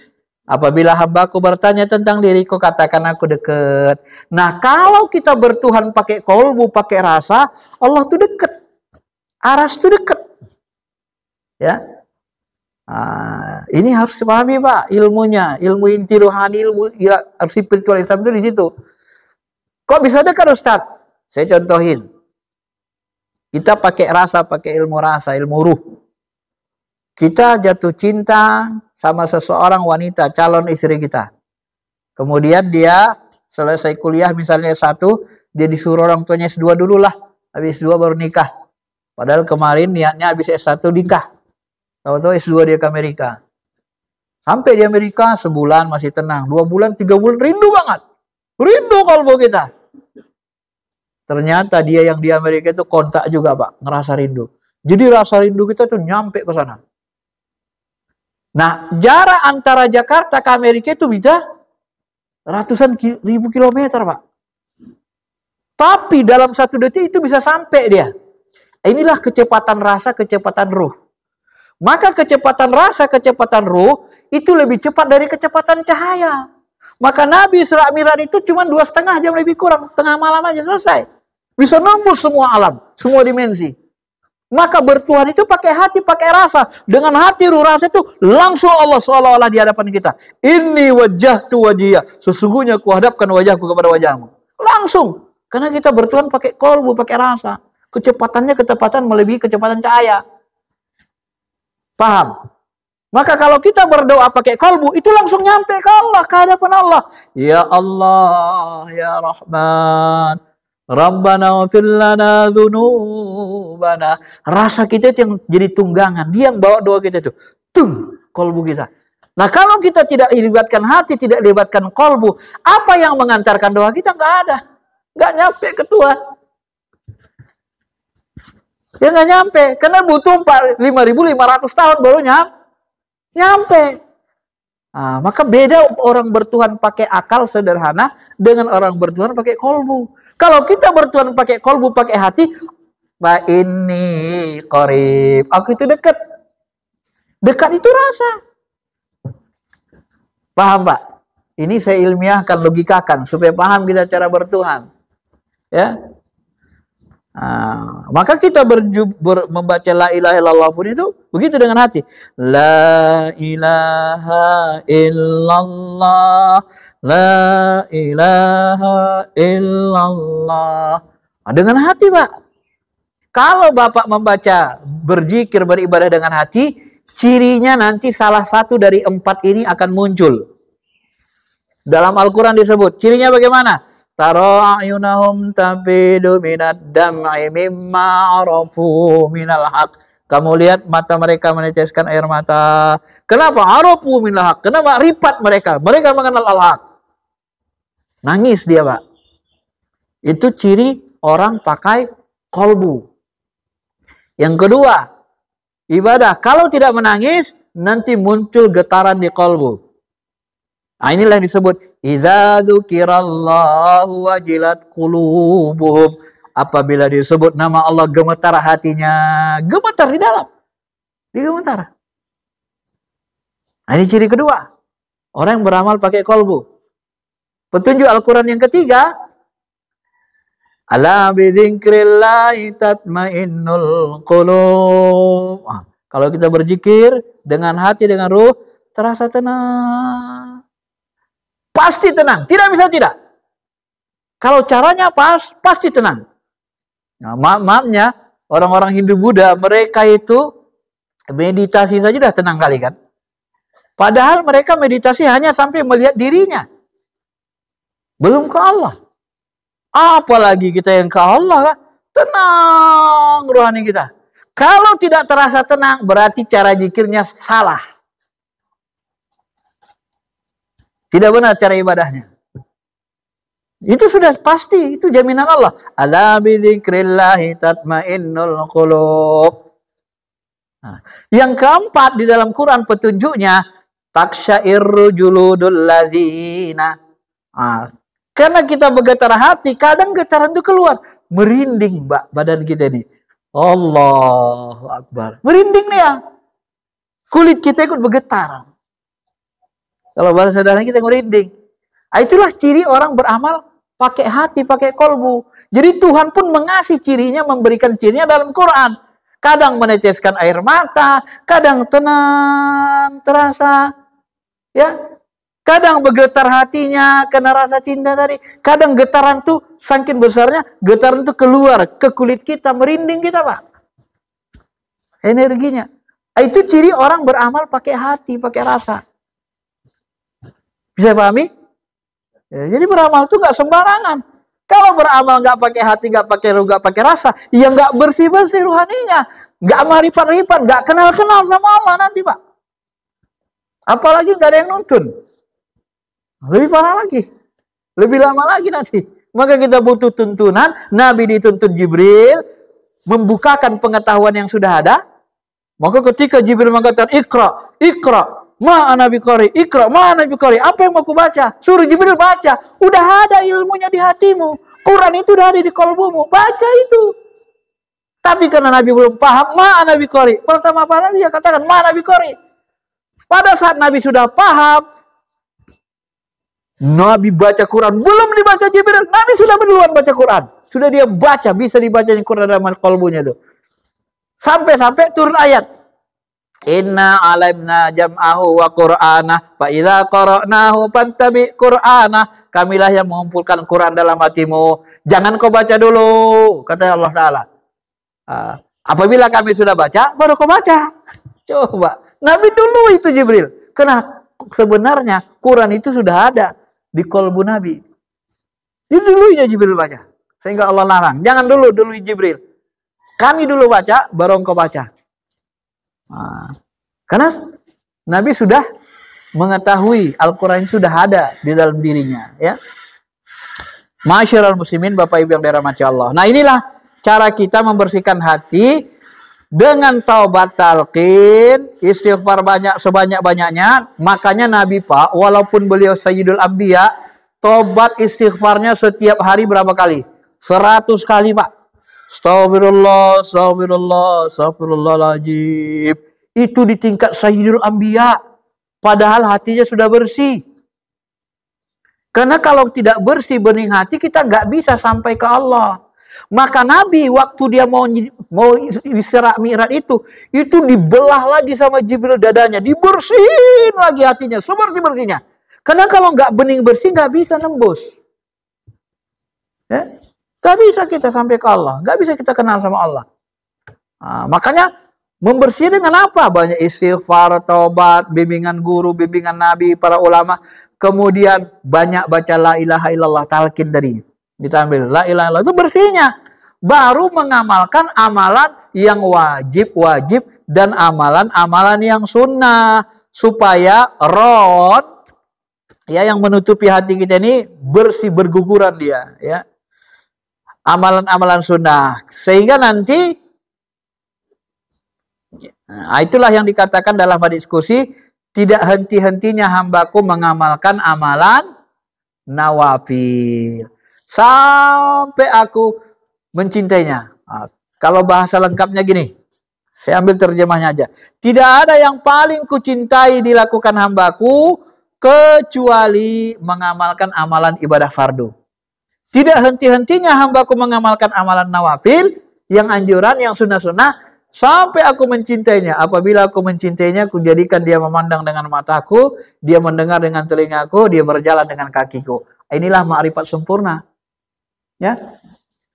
S1: Apabila hambaku bertanya tentang diriku, katakan aku dekat. Nah, kalau kita bertuhan pakai kolbu, pakai rasa, Allah tuh dekat. Aras tuh dekat. Ya. Nah, ini harus dipahami, Pak, ilmunya. Ilmu inti rohani, ilmu ya, spiritual Islam itu di situ. Kok bisa dekat, Ustaz? Saya contohin. Kita pakai rasa, pakai ilmu rasa, ilmu ruh. Kita jatuh cinta, sama seseorang wanita calon istri kita. Kemudian dia selesai kuliah misalnya satu, dia disuruh orang tuanya S2 dulu lah. Habis S2 baru nikah. Padahal kemarin niatnya habis S1 nikah. Tahu-tahu S2 dia ke Amerika. Sampai di Amerika sebulan masih tenang. Dua bulan, tiga bulan rindu banget. Rindu kalbu kita. Ternyata dia yang di Amerika itu kontak juga Pak. Ngerasa rindu. Jadi rasa rindu kita tuh nyampe ke sana. Nah, jarak antara Jakarta ke Amerika itu bisa ratusan ribu kilometer, Pak. Tapi dalam satu detik itu bisa sampai dia. Inilah kecepatan rasa, kecepatan ruh. Maka kecepatan rasa, kecepatan ruh itu lebih cepat dari kecepatan cahaya. Maka Nabi Isra Mi'raj itu cuma dua setengah jam lebih kurang, tengah malam aja selesai. Bisa nembus semua alam, semua dimensi. Maka bertuhan itu pakai hati, pakai rasa. Dengan hati, ruh, rasa itu langsung Allah seolah-olah di hadapan kita. Ini wajah tu wajiyah. Sesungguhnya kuhadapkan wajahku kepada wajahmu. Langsung. Karena kita bertuhan pakai kolbu, pakai rasa. Kecepatannya kecepatan melebihi kecepatan cahaya. Paham? Maka kalau kita berdoa pakai kolbu, itu langsung nyampe ke Allah, ke hadapan Allah. Ya Allah, Ya Rahman, Rabbana wafir lana dzunubana. Rasa kita itu yang jadi tunggangan. Dia yang bawa doa kita itu. Tung, kolbu kita. Nah kalau kita tidak libatkan hati, tidak libatkan kolbu, apa yang mengantarkan doa kita? Nggak ada. Nggak nyampe ke Tuhan. Dia ya, nggak nyampe. Karena butuh 5.500 tahun baru nyam, nyampe. Nah, maka beda orang bertuhan pakai akal sederhana dengan orang bertuhan pakai kolbu. Kalau kita bertuan pakai kolbu, pakai hati, Ba ini korib. Aku itu dekat. Dekat itu rasa. Paham Pak? Ini saya ilmiahkan, logikakan supaya paham kita cara bertuhan. Ya. Nah, maka kita berjub, membaca la ilaha illallah pun itu begitu dengan hati. La ilaha illallah La ilaha illallah. Nah, dengan hati, Pak. Kalau Bapak membaca, berzikir, beribadah dengan hati, cirinya nanti salah satu dari empat ini akan muncul. Dalam Al-Quran disebut, cirinya bagaimana? Taro ayunahum tabidu minad dam'i mimma arafu minal haq. Kamu lihat mata mereka meneteskan air mata. Kenapa? Arafu minal haq. Kenapa? Ripat mereka. Mereka mengenal al-haq. Nangis dia, Pak. Itu ciri orang pakai kolbu. Yang kedua, ibadah. Kalau tidak menangis, nanti muncul getaran di kolbu. Nah, inilah yang disebut wajilat Apabila disebut nama Allah gemetar hatinya, gemetar di dalam. di gemetar. Nah, ini ciri kedua. Orang yang beramal pakai kolbu. Petunjuk Al-Quran yang ketiga, Ala bidzikrillah tatmainnul qulub. Ah, kalau kita berzikir dengan hati dengan ruh terasa tenang. Pasti tenang, tidak bisa tidak. Kalau caranya pas, pasti tenang. Nah, maaf maafnya orang-orang Hindu Buddha mereka itu meditasi saja sudah tenang kali kan. Padahal mereka meditasi hanya sampai melihat dirinya. Belum ke Allah. Apalagi kita yang ke Allah kan? Tenang rohani kita. Kalau tidak terasa tenang, berarti cara jikirnya salah. Tidak benar cara ibadahnya. Itu sudah pasti, itu jaminan Allah. Ala dzikrillahi tatmainnul qulub. Nah, yang keempat di dalam Quran petunjuknya taksyairu juludul ladzina. Ah, karena kita bergetar hati, kadang getaran itu keluar. Merinding, Mbak, badan kita ini. Allah Akbar. Merinding nih ya. Kulit kita ikut bergetar. Kalau bahasa saudara kita merinding. Ah, itulah ciri orang beramal pakai hati, pakai kolbu. Jadi Tuhan pun mengasih cirinya, memberikan cirinya dalam Quran. Kadang meneteskan air mata, kadang tenang, terasa. Ya, Kadang bergetar hatinya karena rasa cinta tadi. Kadang getaran tuh sangkin besarnya, getaran tuh keluar ke kulit kita, merinding kita, Pak. Energinya. Ah, itu ciri orang beramal pakai hati, pakai rasa. Bisa pahami? Ya, jadi beramal tuh nggak sembarangan. Kalau beramal nggak pakai hati, nggak pakai ruh, nggak pakai rasa, ya nggak bersih-bersih ruhaninya. Nggak maripan ripan nggak kenal-kenal sama Allah nanti, Pak. Apalagi nggak ada yang nuntun. Lebih parah lagi. Lebih lama lagi nanti. Maka kita butuh tuntunan. Nabi dituntun Jibril. Membukakan pengetahuan yang sudah ada. Maka ketika Jibril mengatakan, Ikra, Ikra, Ma'ana bikori, ikra, ma'ana Qari. Apa yang mau aku baca? Suruh Jibril baca. Udah ada ilmunya di hatimu. Quran itu udah ada di kolbumu. Baca itu. Tapi karena Nabi belum paham, ma'ana Qari. Pertama apa Nabi? Dia katakan, ma'ana Qari. Pada saat Nabi sudah paham, Nabi baca Quran, belum dibaca Jibril, Nabi sudah duluan baca Quran. Sudah dia baca, bisa dibaca yang Quran dalam kalbunya tuh. Sampai-sampai turun ayat. Inna alaibna jam'ahu wa qur'anah fa idza qara'nahu pantabi qur'anah kamilah yang mengumpulkan Quran dalam hatimu jangan kau baca dulu kata Allah taala ah, apabila kami sudah baca baru kau baca coba Nabi dulu itu Jibril karena sebenarnya Quran itu sudah ada di kolbu Nabi. dulu dulunya Jibril baca. Sehingga Allah larang. Jangan dulu, dulu Jibril. Kami dulu baca, baru engkau baca. Nah, karena Nabi sudah mengetahui Al-Quran sudah ada di dalam dirinya. Ya. Masyarakat muslimin, Bapak Ibu yang dirahmati Allah. Nah inilah cara kita membersihkan hati dengan taubat talqin, istighfar banyak sebanyak-banyaknya, makanya Nabi Pak, walaupun beliau Sayyidul Abdiya, taubat istighfarnya setiap hari berapa kali? seratus kali Pak. Astagfirullah, astagfirullah, lajib. Itu di tingkat Sayyidul Ambiya. Padahal hatinya sudah bersih. Karena kalau tidak bersih, bening hati, kita nggak bisa sampai ke Allah. Maka Nabi waktu dia mau mau diserak mirat itu, itu dibelah lagi sama Jibril dadanya, dibersihin lagi hatinya, seperti bersihnya Karena kalau nggak bening bersih nggak bisa nembus. Ya? Gak bisa kita sampai ke Allah, nggak bisa kita kenal sama Allah. Nah, makanya membersih dengan apa? Banyak istighfar, taubat, bimbingan guru, bimbingan nabi, para ulama. Kemudian banyak baca la ilaha illallah talqin dari Ditampil. La ilaha illallah itu bersihnya. Baru mengamalkan amalan yang wajib-wajib dan amalan-amalan yang sunnah. Supaya rod ya yang menutupi hati kita ini bersih berguguran dia ya amalan-amalan sunnah sehingga nanti nah, itulah yang dikatakan dalam diskusi tidak henti-hentinya hambaku mengamalkan amalan nawafil sampai aku mencintainya. Nah, kalau bahasa lengkapnya gini, saya ambil terjemahnya aja. Tidak ada yang paling kucintai dilakukan hambaku kecuali mengamalkan amalan ibadah fardu. Tidak henti-hentinya hambaku mengamalkan amalan nawafil, yang anjuran, yang sunnah-sunnah, sampai aku mencintainya. Apabila aku mencintainya, aku jadikan dia memandang dengan mataku, dia mendengar dengan telingaku, dia berjalan dengan kakiku. Inilah ma'rifat sempurna. Ya.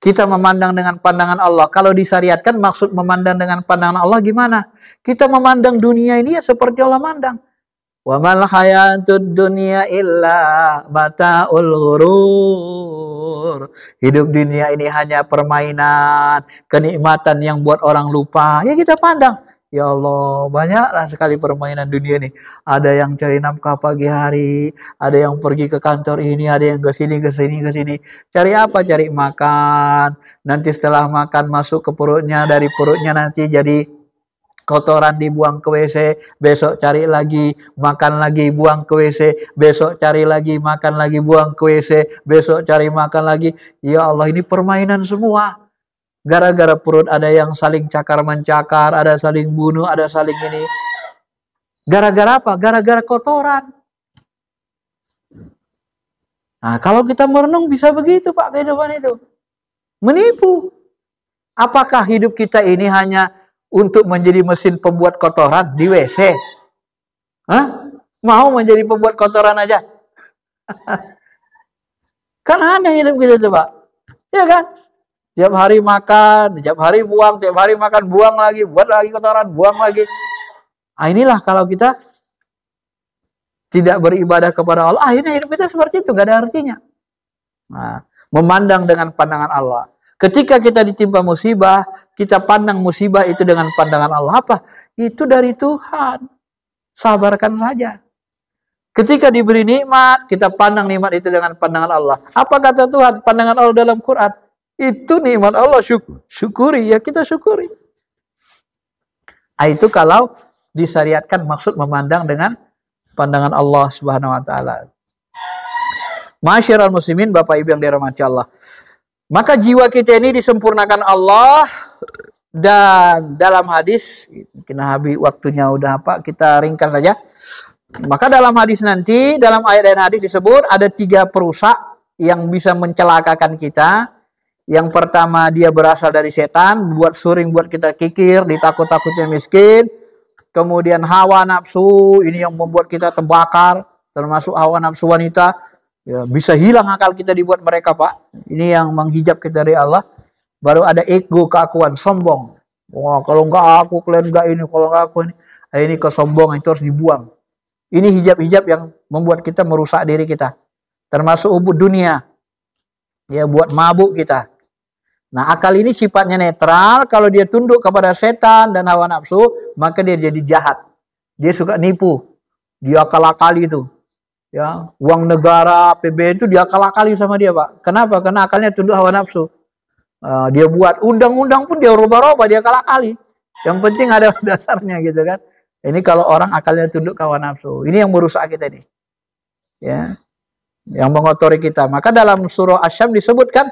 S1: Kita memandang dengan pandangan Allah. Kalau disariatkan maksud memandang dengan pandangan Allah gimana? Kita memandang dunia ini ya seperti Allah mandang. Wa mal hayatud dunya illa mataul ghurur. Hidup dunia ini hanya permainan, kenikmatan yang buat orang lupa. Ya kita pandang. Ya Allah, banyaklah sekali permainan dunia nih. Ada yang cari nafkah pagi hari, ada yang pergi ke kantor ini, ada yang ke sini, ke sini, ke sini. Cari apa? Cari makan. Nanti setelah makan masuk ke perutnya, dari perutnya nanti jadi kotoran dibuang ke WC, besok cari lagi, makan lagi, buang ke WC, besok cari lagi, makan lagi, buang ke WC, besok cari makan lagi. Ya Allah, ini permainan semua gara-gara perut ada yang saling cakar mencakar, ada saling bunuh, ada saling ini. Gara-gara apa? Gara-gara kotoran. Nah, kalau kita merenung bisa begitu Pak kehidupan itu. Menipu. Apakah hidup kita ini hanya untuk menjadi mesin pembuat kotoran di WC? Hah? Mau menjadi pembuat kotoran aja? [LAUGHS] kan aneh hidup kita itu Pak. Ya kan? Tiap hari makan, tiap hari buang, tiap hari makan, buang lagi, buat lagi kotoran, buang lagi. Nah, inilah kalau kita tidak beribadah kepada Allah, akhirnya hidup kita seperti itu, gak ada artinya. Nah, memandang dengan pandangan Allah. Ketika kita ditimpa musibah, kita pandang musibah itu dengan pandangan Allah apa? Itu dari Tuhan. Sabarkan saja. Ketika diberi nikmat, kita pandang nikmat itu dengan pandangan Allah. Apa kata Tuhan? Pandangan Allah dalam Quran. Itu nikmat Allah syukuri ya kita syukuri. Ah, itu kalau disyariatkan maksud memandang dengan pandangan Allah Subhanahu wa taala. Masyiral muslimin, Bapak Ibu yang dirahmati Allah. Maka jiwa kita ini disempurnakan Allah dan dalam hadis mungkin habis waktunya udah apa kita ringkas saja. Maka dalam hadis nanti, dalam ayat dan hadis disebut ada tiga perusak yang bisa mencelakakan kita yang pertama dia berasal dari setan, buat suring buat kita kikir, ditakut-takutnya miskin. Kemudian hawa nafsu, ini yang membuat kita terbakar, termasuk hawa nafsu wanita. Ya, bisa hilang akal kita dibuat mereka, Pak. Ini yang menghijab kita dari Allah. Baru ada ego, keakuan, sombong. Wah, kalau enggak aku, kalian enggak ini, kalau enggak aku ini. Eh, ini kesombongan, itu harus dibuang. Ini hijab-hijab yang membuat kita merusak diri kita. Termasuk ubud dunia. Ya, buat mabuk kita Nah, akal ini sifatnya netral. Kalau dia tunduk kepada setan dan hawa nafsu, maka dia jadi jahat. Dia suka nipu. Dia akal-akali itu. Ya, uang negara, PB itu dia akal-akali sama dia, Pak. Kenapa? Karena akalnya tunduk hawa nafsu. Uh, dia buat undang-undang pun dia rubah-rubah, dia akal-akali. Yang penting ada [LAUGHS] dasarnya gitu kan. Ini kalau orang akalnya tunduk hawa nafsu. Ini yang merusak kita nih. Ya. Yang mengotori kita. Maka dalam surah Asyam disebutkan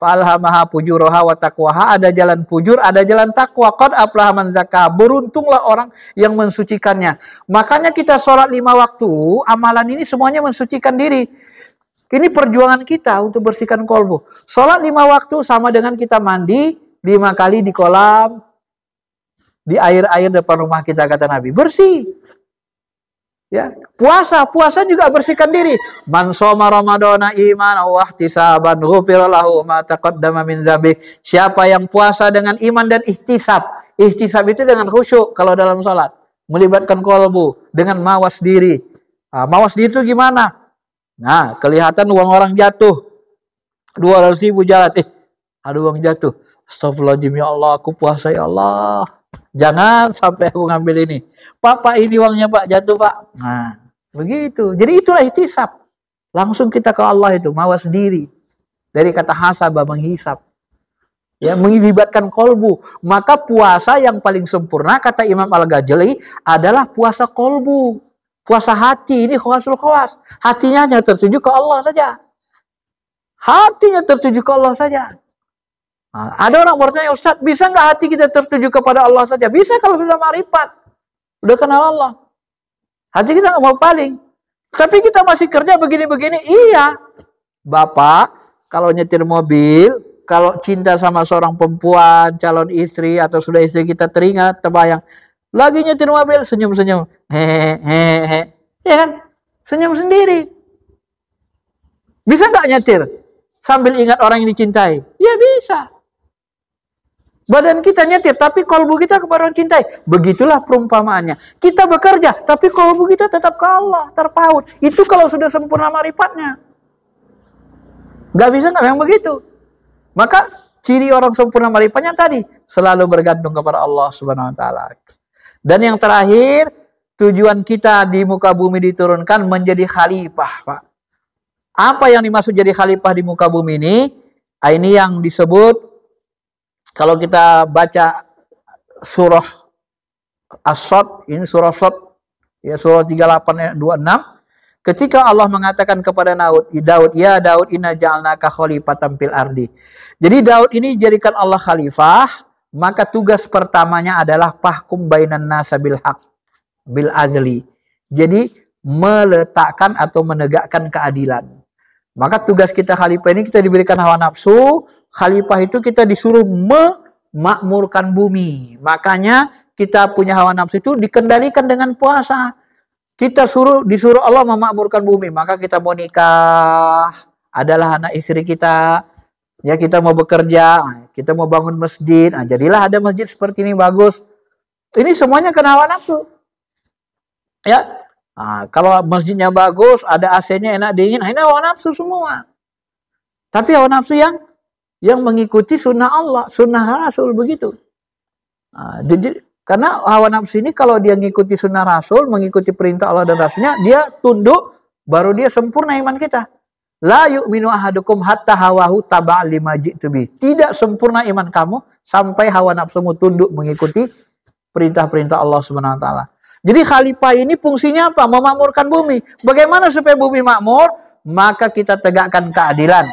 S1: Fa'alhamaha pujuroha wa taqwaha. Ada jalan pujur, ada jalan takwa. Qad aplahaman zakah. Beruntunglah orang yang mensucikannya. Makanya kita sholat lima waktu, amalan ini semuanya mensucikan diri. Ini perjuangan kita untuk bersihkan kolbu. Sholat lima waktu sama dengan kita mandi lima kali di kolam, di air-air depan rumah kita kata Nabi. Bersih. Ya, puasa, puasa juga bersihkan diri. Man soma Ramadana iman wa ihtisaban ghufira lahu ma taqaddama min dzambih. Siapa yang puasa dengan iman dan ihtisab. Ihtisab itu dengan khusyuk kalau dalam salat, melibatkan kolbu dengan mawas diri. Nah, mawas diri itu gimana? Nah, kelihatan uang orang jatuh. 200 ribu jalan, eh ada uang jatuh. Astagfirullahaladzim ya Allah, aku puasa ya Allah Jangan sampai aku ngambil ini. papa ini uangnya pak, jatuh pak. Nah, begitu. Jadi itulah hisap. Langsung kita ke Allah itu, mawas diri. Dari kata hasabah, menghisap. Ya, mengibatkan kolbu. Maka puasa yang paling sempurna, kata Imam Al-Ghazali, adalah puasa kolbu. Puasa hati, ini khawasul khawas. Hatinya hanya tertuju ke Allah saja. Hatinya tertuju ke Allah saja. Ah, ada orang bertanya, Ustaz, bisa nggak hati kita tertuju kepada Allah saja? Bisa kalau sudah marifat. sudah kenal Allah. Hati kita nggak mau paling. Tapi kita masih kerja begini-begini. Iya. Bapak, kalau nyetir mobil, kalau cinta sama seorang perempuan, calon istri, atau sudah istri kita teringat, terbayang. Lagi nyetir mobil, senyum-senyum. Hehehe. Ya kan? Senyum sendiri. Bisa nggak nyetir? Sambil ingat orang yang dicintai? Ya bisa. Badan kita nyetir, tapi kolbu kita kepada orang cintai. Begitulah perumpamaannya. Kita bekerja, tapi kolbu kita tetap kalah, terpaut. Itu kalau sudah sempurna marifatnya. Gak bisa nggak yang begitu. Maka ciri orang sempurna marifatnya tadi selalu bergantung kepada Allah Subhanahu Wa Taala. Dan yang terakhir, tujuan kita di muka bumi diturunkan menjadi khalifah, Pak. Apa yang dimaksud jadi khalifah di muka bumi ini? Ah, ini yang disebut kalau kita baca surah As-Sad, ini surah Sad, ya surah 38 26 Ketika Allah mengatakan kepada Daud, ya Daud, ya Daud, inna ja'alnaka khalifatan patampil ardi. Jadi Daud ini jadikan Allah khalifah, maka tugas pertamanya adalah pahkum bainan nasa bil haq bil adli. Jadi meletakkan atau menegakkan keadilan. Maka tugas kita khalifah ini kita diberikan hawa nafsu khalifah itu kita disuruh memakmurkan bumi. Makanya kita punya hawa nafsu itu dikendalikan dengan puasa. Kita suruh disuruh Allah memakmurkan bumi, maka kita mau nikah, adalah anak istri kita, ya kita mau bekerja, kita mau bangun masjid, nah, jadilah ada masjid seperti ini bagus. Ini semuanya kena hawa nafsu. Ya, nah, kalau masjidnya bagus, ada AC-nya enak dingin, nah, ini hawa nafsu semua. Tapi hawa nafsu yang yang mengikuti sunnah Allah, sunnah Rasul begitu. Nah, jadi karena hawa nafsu ini kalau dia mengikuti sunnah Rasul, mengikuti perintah Allah dan Rasulnya, dia tunduk, baru dia sempurna iman kita. La yu'minu ahadukum hatta hawahu taba' lima jitubi. Tidak sempurna iman kamu sampai hawa nafsumu tunduk mengikuti perintah-perintah Allah Subhanahu wa taala. Jadi khalifah ini fungsinya apa? Memakmurkan bumi. Bagaimana supaya bumi makmur? Maka kita tegakkan keadilan.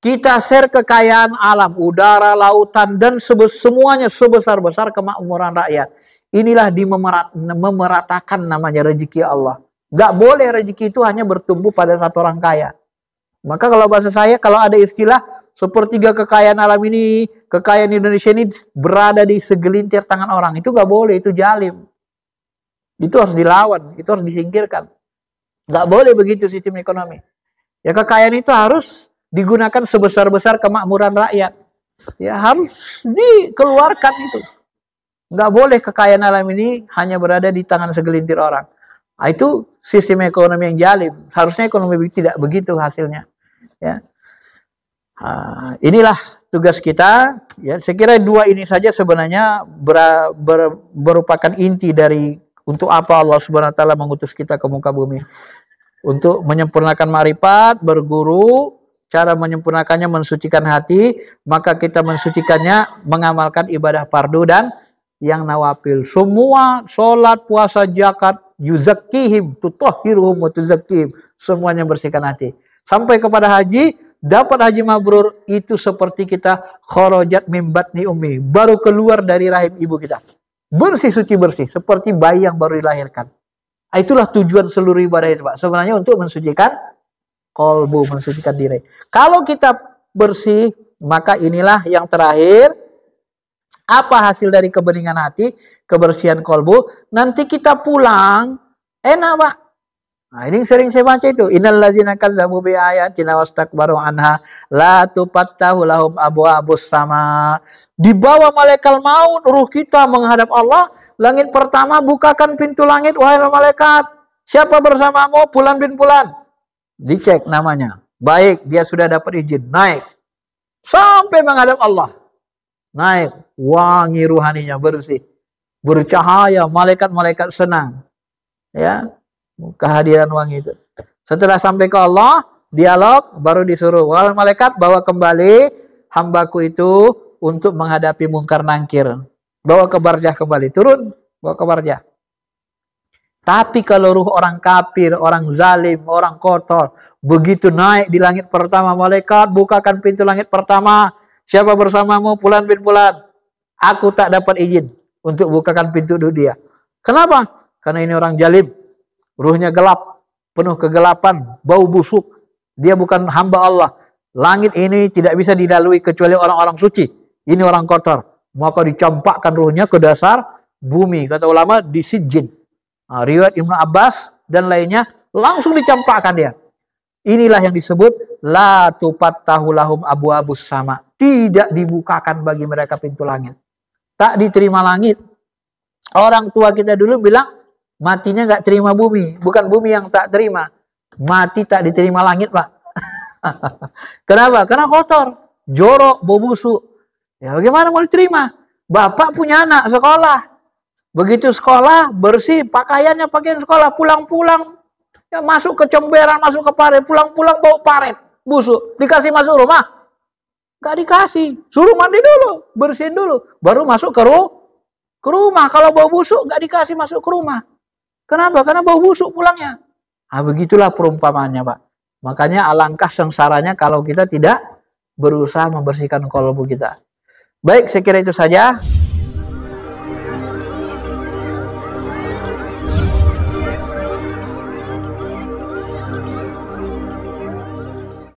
S1: Kita share kekayaan alam, udara, lautan, dan semuanya sebesar-besar kemakmuran rakyat. Inilah di memeratakan namanya rezeki Allah. Gak boleh rezeki itu hanya bertumbuh pada satu orang kaya. Maka kalau bahasa saya, kalau ada istilah sepertiga kekayaan alam ini, kekayaan Indonesia ini berada di segelintir tangan orang. Itu gak boleh, itu jalim. Itu harus dilawan, itu harus disingkirkan. Gak boleh begitu sistem ekonomi. Ya kekayaan itu harus digunakan sebesar-besar kemakmuran rakyat. Ya harus dikeluarkan itu. Nggak boleh kekayaan alam ini hanya berada di tangan segelintir orang. Nah, itu sistem ekonomi yang jalim. Harusnya ekonomi tidak begitu hasilnya. Ya. Uh, inilah tugas kita. Ya, saya kira dua ini saja sebenarnya ber, ber, merupakan inti dari untuk apa Allah Subhanahu Wa Taala mengutus kita ke muka bumi. Untuk menyempurnakan marifat, berguru, cara menyempurnakannya mensucikan hati, maka kita mensucikannya mengamalkan ibadah fardu dan yang nawafil. Semua sholat, puasa, jakat yuzakihim, tutohhiruhum, wa tuzakihim. Semuanya bersihkan hati. Sampai kepada haji, dapat haji mabrur itu seperti kita mimbat ni umi baru keluar dari rahim ibu kita. Bersih suci bersih seperti bayi yang baru dilahirkan. Itulah tujuan seluruh ibadah itu, Pak. Sebenarnya untuk mensucikan kolbu mensucikan diri. Kalau kita bersih, maka inilah yang terakhir. Apa hasil dari kebeningan hati, kebersihan kolbu? Nanti kita pulang, enak pak. Nah, ini sering saya baca itu. Innal ladzina kadzabu bi ayatina wastakbaru anha la patahu lahum abwaabus sama. Di bawah malaikat maut ruh kita menghadap Allah, langit pertama bukakan pintu langit wahai malaikat. Siapa bersamamu? Pulan bin Pulan. Dicek namanya. Baik, dia sudah dapat izin. Naik. Sampai menghadap Allah. Naik. Wangi ruhaninya bersih. Bercahaya. Malaikat-malaikat senang. Ya. Kehadiran wangi itu. Setelah sampai ke Allah, dialog, baru disuruh. Wal malaikat bawa kembali hambaku itu untuk menghadapi mungkar nangkir. Bawa ke barjah kembali. Turun. Bawa ke barjah. Tapi kalau ruh orang kafir, orang zalim, orang kotor, begitu naik di langit pertama, malaikat bukakan pintu langit pertama. Siapa bersamamu? Pulan bin Pulan. Aku tak dapat izin untuk bukakan pintu dunia. Kenapa? Karena ini orang zalim, Ruhnya gelap, penuh kegelapan, bau busuk. Dia bukan hamba Allah. Langit ini tidak bisa dilalui kecuali orang-orang suci. Ini orang kotor. Maka dicampakkan ruhnya ke dasar bumi. Kata ulama, disijin Ah, riwayat Ibnu Abbas dan lainnya langsung dicampakkan dia. Inilah yang disebut la tupat tahulahum abu abus sama. Tidak dibukakan bagi mereka pintu langit. Tak diterima langit. Orang tua kita dulu bilang matinya nggak terima bumi, bukan bumi yang tak terima. Mati tak diterima langit, Pak. [LAUGHS] Kenapa? Karena kotor, jorok, bobusu. Ya bagaimana mau diterima? Bapak punya anak sekolah, Begitu sekolah bersih, pakaiannya pakaian sekolah, pulang-pulang ya masuk ke comberan, masuk ke paret, pulang-pulang bau paret, busuk. Dikasih masuk rumah? Gak dikasih. Suruh mandi dulu, bersihin dulu, baru masuk ke, ru ke rumah. Kalau bau busuk gak dikasih masuk ke rumah. Kenapa? Karena bau busuk pulangnya. Ah begitulah perumpamannya, Pak. Makanya alangkah sengsaranya kalau kita tidak berusaha membersihkan kolbu kita. Baik, saya kira itu saja.